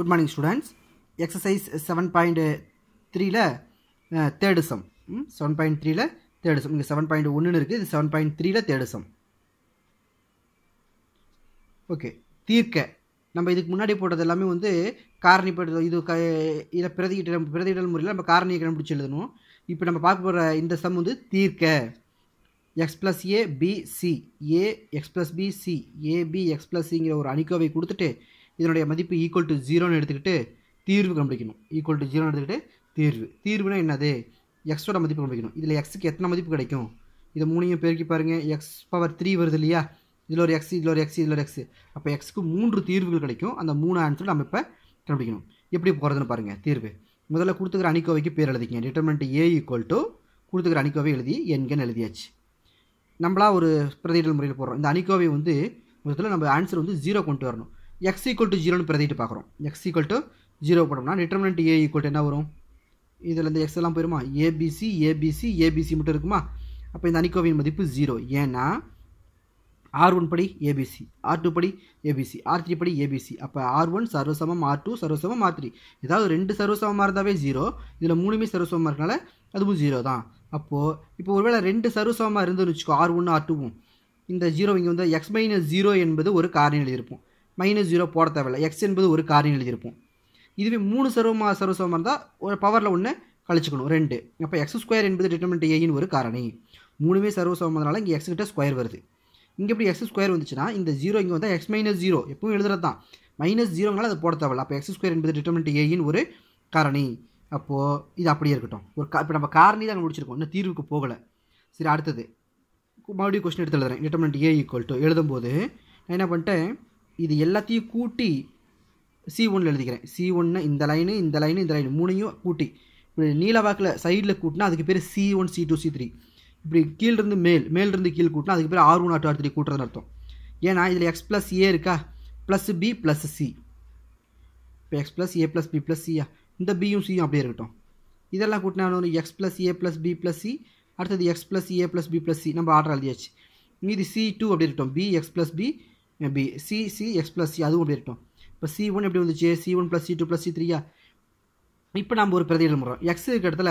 good morning students exercise seven point த்ரீல third sum seven point த்ரீல third sum இங்கே seven point ஒன்றுன்னு இருக்குது இது செவன் பாயிண்ட் த்ரீல தேர்டு சம் ஓகே தீர்க்க நம்ம இதுக்கு முன்னாடி போட்டது எல்லாமே வந்து காரணி போடுறது இது க இதை பிரதிகிட்ட பிரதிகிடல் முறையில் நம்ம காரணியை கண்டுபிடிச்சி எழுதணும் இப்போ நம்ம பார்க்க போகிற இந்த சம் வந்து தீர்க்க x plus a b c a x plus b c a b x plus சிங்கிற ஒரு அணிக்கோவை கொடுத்துட்டு இதனுடைய மதிப்பு ஈக்குவல் டு ஜீரோன்னு எடுத்துக்கிட்டு தீர்வு கண்டுபிடிக்கணும் ஈக்குவல் டு ஜீரோன்னு எடுத்துக்கிட்டு தீர்வு தீர்வுனா என்னது எக்ஸோட மதிப்பு கண்டுபிடிக்கணும் இதில் எக்ஸுக்கு எத்தனை மதிப்பு கிடைக்கும் இதை மூணையும் பெருக்கி பாருங்கள் எக்ஸ் பவர் த்ரீ வருது இல்லையா இதில் ஒரு எக்ஸ் இதில் ஒரு எக்ஸ் இதில் ஒரு எக்ஸ் அப்போ எக்ஸுக்கு மூன்று தீர்வுகள் கிடைக்கும் அந்த மூணு ஆன்சர் நம்ம இப்போ கண்டுபிடிக்கணும் எப்படி போகிறதுன்னு பாருங்கள் தீர்வு முதல்ல கொடுத்துக்கிற அணிக்கோவைக்கு பேர் எழுதிக்கங்க டிட்டர்மெண்ட் ஏ ஈக்குவல் டு கொடுத்துக்கிற அணிக்கோவை எழுதி எண்கன் எழுதியாச்சு நம்மளா ஒரு பிரதியிடல் முறையில் போடுறோம் இந்த அணிக்கோவை வந்து முதல்ல நம்ம ஆன்சர் வந்து ஜீரோ கொண்டு வரணும் எக்ஸ் ஈக்குவல் டு ஜீரோன்னு பிரதிட்டு பார்க்குறோம் எக்ஸ் ஈக்குவல் டு ஜீரோ போட்டோம்னா டிட்டர்மினன்ட் ஏ ஈக்குவல் டு என்ன வரும் இதில் இந்த எக்ஸ் எல்லாம் போயிருமா ஏபிசி ஏபிசி ஏபிசி மட்டும் இருக்குமா அப்போ இந்த அணிக்கோவையின் மதிப்பு ஜீரோ ஏன்னா ஆர் ஒன் படி ஏபிசி ஆர் டூ படி ஏபிசி ஆர் த்ரீ படி ஏபிசி அப்போ ஆர் ஒன் சர்வசமம் ஆர் டூ சர்வசமம் ஆர் த்ரீ ஏதாவது ரெண்டு சர்வசமமாக இருந்தாவே ஜீரோ இதில் மூணுமே சர்வசமமாக இருக்கனால அதுவும் ஜீரோ தான் அப்போது இப்போ ஒருவேளை ரெண்டு சர்வசமமாக இருந்துன்னு வச்சுக்கோ ஆர் ஒன்று ஆர் டூவும் இந்த ஜீரோ இங்கே வந்து எக்ஸ் மைனஸ் ஜீரோ என்பது ஒரு காரணியில் எழுதியிருப்போம் மைனஸ் ஜீரோ போட தேவையில்லை எக்ஸ் என்பது ஒரு காரியம் எழுதியிருப்போம் இதுவே மூணு சர்வமாக சர்வசமமாக இருந்தால் ஒரு பவரில் ஒன்று கழிச்சுக்கணும் ரெண்டு அப்போ எக்ஸ் ஸ்கொயர் என்பது டிட்டர்மெண்ட் ஏயின் ஒரு காரணி மூணுமே சர்வசமமானால இங்கே எக்ஸ் கிட்ட ஸ்கொயர் வருது இங்கே எப்படி எக்ஸ் ஸ்கொயர் வந்துச்சுன்னா இந்த ஜீரோ இங்கே வந்தால் எக்ஸ் மைனஸ் ஜீரோ எப்பவும் எழுதுறது தான் மைனஸ் ஜீரோங்களால் அது போட தேவையில்லை அப்போ எக்ஸ் ஸ்கொயர் என்பது டிட்டர்மெண்ட் ஏயின் ஒரு காரணி அப்போது இது அப்படியே இருக்கட்டும் ஒரு கா இப்போ நம்ம காரணி தான் முடிச்சிருக்கோம் இன்னும் தீர்வுக்கு போகலை சரி அடுத்தது மறுபடியும் கொஸ்டின் எடுத்து எழுதுறேன் டிட்டர்மெண்ட் ஏ ஈக்குவல் டு எழுதும்போது நான் என்ன பண்ணிட்டேன் இது எல்லாத்தையும் கூட்டி சி ஒன்றில் எழுதிக்கிறேன் சி ஒன்று இந்த லைனு இந்த லைனு இந்த லைன் மூணையும் கூட்டி இப்படி நீல வாக்கில் சைடில் கூட்டினா அதுக்கு பேர் C one C two C three இப்படி கீழிருந்து மேல் மேலிருந்து கீழ் கூட்டினா அதுக்கு பேர் ஆர் ஒன் ஆர் த்ரீ கூட்டுறதுன்னு அர்த்தம் ஏன்னா இதில் எக்ஸ் ப்ளஸ் ஏ இருக்கா ப்ளஸ் பி ப்ளஸ் சி இப்போ x plus a plus b plus சியா இந்த பியும் சியும் அப்படியே இருக்கட்டும் இதெல்லாம் கூட்டினா x plus a plus b plus c அடுத்தது x plus a plus b plus c நம்ம ஆர்டர் எழுதியாச்சு மீதி சி டூ அப்படி இருக்கட்டும் பி எக்ஸ் ப்ளஸ் பி எப்படி c c x plus c அதுவும் அப்படி இருக்கட்டும் இப்போ சி ஒன் எப்படி வந்துச்சு C one plus C two plus C த்ரீயா இப்போ நம்ம ஒரு பிரதி எழுதுறோம் எக்ஸ் இருக்க இடத்துல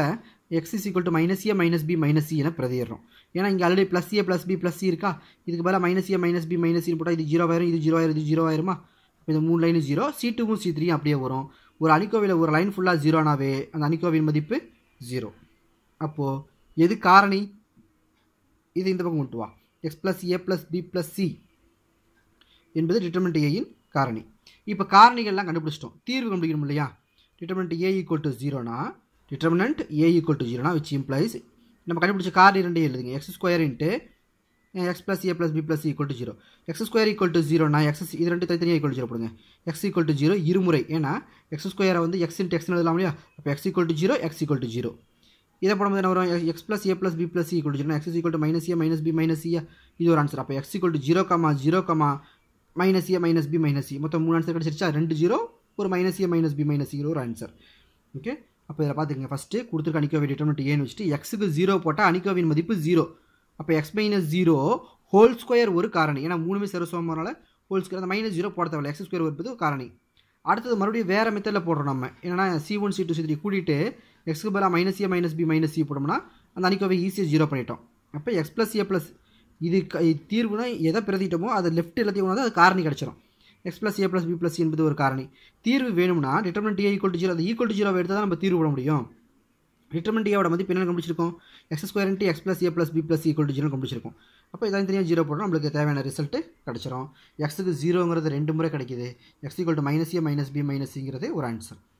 x is equal to minus a minus b minus c என பிரதிடுறோம் ஏன்னா இங்கே already plus a plus b plus c இருக்கா இதுக்கு பதிலாக minus a minus b minus c போட்டால் இது ஜீரோ ஆயிரும் இது ஜீரோ ஆயிரம் இது ஜீரோ ஆயிருமா இது மூணு லைன் ஜீரோ சி டூவும் சி த்ரீ அப்படியே வரும் ஒரு அணிக்கோவில் ஒரு லைன் ஃபுல்லாக ஜீரோனாவே அந்த அணிக்கோவின் மதிப்பு ஜீரோ அப்போது எது காரணி இது இந்த பக்கம் கொண்டு வா x plus a plus b plus c என்பது டிட்டர்மெண்ட் ஏயின் காரணி இப்போ காரணிகள்லாம் கண்டுபிடிச்சிட்டோம் தீர்வு கண்டுபிடிக்கணும் இல்லையா டிட்டர்மெண்ட் ஏ ஈக்குவல் டு ஜீரோனா டிட்டர்மினன்ட் ஏ ஈக்குவல் டு ஜீரோனா விச் இம்ப்ளைஸ் நம்ம கண்டுபிடிச்ச காரணி ரெண்டே எழுதுங்க x square into x plus a plus b plus equal to zero x square equal to ஜீரோனா எக்ஸ் இது ரெண்டு தனித்தனியாக ஈக்குவல் ஜீரோ போடுங்க எக்ஸ் ஈக்குவல் டு ஜீரோ இருமுறை ஏன்னா எக்ஸ் ஸ்கொயரை வந்து எக்ஸ் இன்ட்டு எக்ஸ்னு எழுதலாம் இல்லையா அப்போ x equal to zero x equal to zero இதை போடும்போது என்ன வரும் x plus a plus b plus equal to zero x equal to minus a minus b minus a இது ஒரு ஆன்சர் அப்போ x equal to zero comma zero comma minus a minus b minus e மொத்தம் மூணு answer கிடச்சிருச்சா ரெண்டு zero ஒரு minus a minus b minus zero ஒரு answer okay அப்போ இதில் பார்த்துக்கங்க ஃபஸ்ட்டு கொடுத்துருக்க அணிக்கோவை டிட்டர்மெண்ட் ஏன்னு வச்சுட்டு எக்ஸுக்கு ஜீரோ போட்டால் அணிக்கோவின் மதிப்பு ஜீரோ அப்போ x minus zero whole square ஒரு காரணி ஏன்னா மூணுமே சரசோமனால ஹோல் ஸ்கொயர் அந்த மைனஸ் ஜீரோ போட தேவையில்ல எக்ஸ் ஸ்கொயர் ஒரு காரணி அடுத்தது மறுபடியும் வேறு மெத்தடில் போடுறோம் நம்ம என்னென்னா C one C two C three கூட்டிகிட்டு எக்ஸ்க்கு பதிலாக minus a minus b minus c போட்டோம்னா அந்த அணிக்கோவை ஈஸியாக ஜீரோ பண்ணிட்டோம் அப்போ எக்ஸ் ப்ளஸ் ஏ ப்ளஸ் இது தீர்வுனா எதை பிரதிட்டமோ அதை லெஃப்ட் எல்லாத்தையும் கொண்டு அது காரணி கிடச்சிடும் x plus a plus b plus என்பது ஒரு காரணி தீர்வு வேணும்னா determinant a equal to zero அது ஈக்குவல் டு ஜீரோவை எடுத்தால் தான் நம்ம தீர்வு விட முடியும் டிட்டர்மெண்ட் ஏவோட மதிப்பு என்ன கண்டுபிடிச்சிருக்கோம் x square into x plus a plus b plus equal to zero கண்டுபிடிச்சிருக்கோம் அப்போ இதான் தனியாக ஜீரோ போடுறோம் நம்மளுக்கு தேவையான ரிசல்ட்டு கிடச்சிரும் எக்ஸுக்கு ஜீரோங்கிறது ரெண்டு முறை கிடைக்கிது x equal to minus a minus b மைனஸ்ங்கிறது ஒரு ஆன்சர்